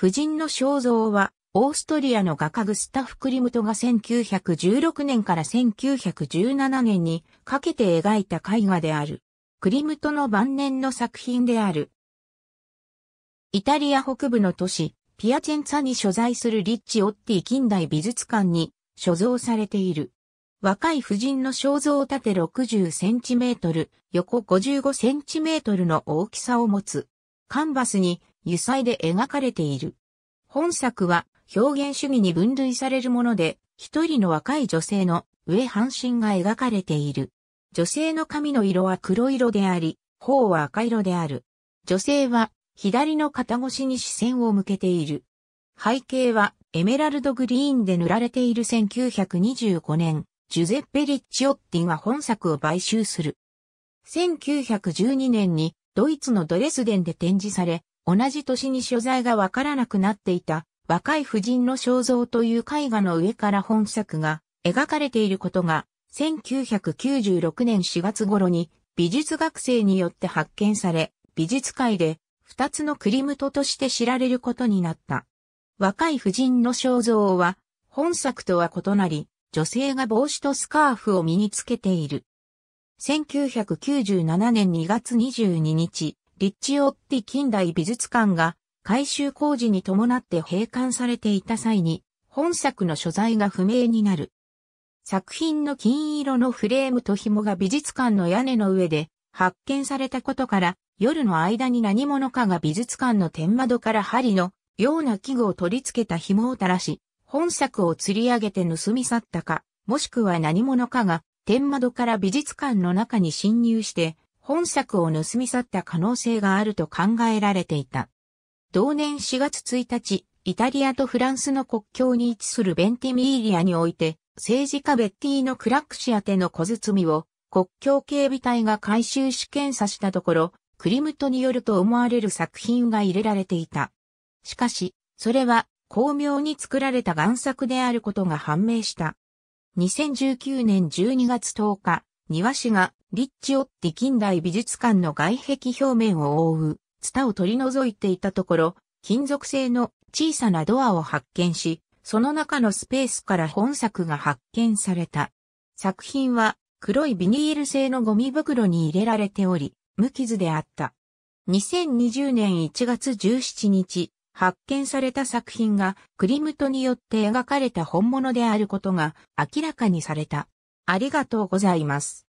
夫人の肖像は、オーストリアの画家グスタフ・クリムトが1916年から1917年にかけて描いた絵画である。クリムトの晩年の作品である。イタリア北部の都市、ピアチェンツァに所在するリッチ・オッティ近代美術館に所蔵されている。若い夫人の肖像を縦60センチメートル、横55センチメートルの大きさを持つ。カンバスに油彩で描かれている。本作は表現主義に分類されるもので、一人の若い女性の上半身が描かれている。女性の髪の色は黒色であり、頬は赤色である。女性は左の肩越しに視線を向けている。背景はエメラルドグリーンで塗られている1925年、ジュゼッペ・リッチオッティが本作を買収する。1912年にドイツのドレスデンで展示され、同じ年に所在がわからなくなっていた若い婦人の肖像という絵画の上から本作が描かれていることが1996年4月頃に美術学生によって発見され、美術界で二つのクリムトとして知られることになった。若い婦人の肖像は本作とは異なり、女性が帽子とスカーフを身につけている。1997年2月22日、リッチオッティ近代美術館が改修工事に伴って閉館されていた際に、本作の所在が不明になる。作品の金色のフレームと紐が美術館の屋根の上で発見されたことから、夜の間に何者かが美術館の天窓から針のような器具を取り付けた紐を垂らし、本作を釣り上げて盗み去ったか、もしくは何者かが天窓から美術館の中に侵入して、本作を盗み去った可能性があると考えられていた。同年4月1日、イタリアとフランスの国境に位置するベンティミーリアにおいて、政治家ベッティのクラック氏宛ての小包を国境警備隊が回収し検査したところ、クリムトによると思われる作品が入れられていた。しかし、それは巧妙に作られた贋作であることが判明した。2019年12月10日、庭師が、リッチオッティ近代美術館の外壁表面を覆う、ツタを取り除いていたところ、金属製の小さなドアを発見し、その中のスペースから本作が発見された。作品は黒いビニール製のゴミ袋に入れられており、無傷であった。2020年1月17日、発見された作品がクリムトによって描かれた本物であることが明らかにされた。ありがとうございます。